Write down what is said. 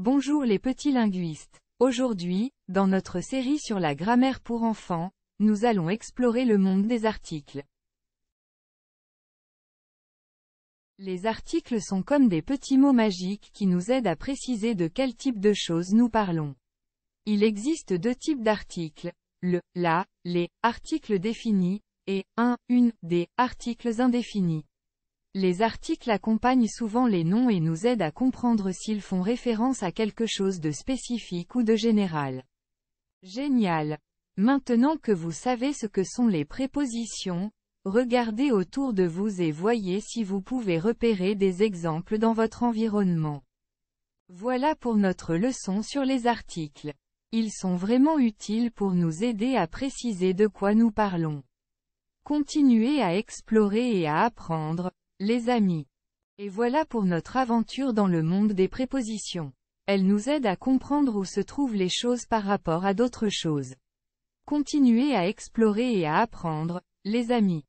Bonjour les petits linguistes. Aujourd'hui, dans notre série sur la grammaire pour enfants, nous allons explorer le monde des articles. Les articles sont comme des petits mots magiques qui nous aident à préciser de quel type de choses nous parlons. Il existe deux types d'articles, le, la, les, articles définis, et, un, une, des, articles indéfinis. Les articles accompagnent souvent les noms et nous aident à comprendre s'ils font référence à quelque chose de spécifique ou de général. Génial Maintenant que vous savez ce que sont les prépositions, regardez autour de vous et voyez si vous pouvez repérer des exemples dans votre environnement. Voilà pour notre leçon sur les articles. Ils sont vraiment utiles pour nous aider à préciser de quoi nous parlons. Continuez à explorer et à apprendre, les amis. Et voilà pour notre aventure dans le monde des prépositions. Elle nous aide à comprendre où se trouvent les choses par rapport à d'autres choses. Continuez à explorer et à apprendre, les amis.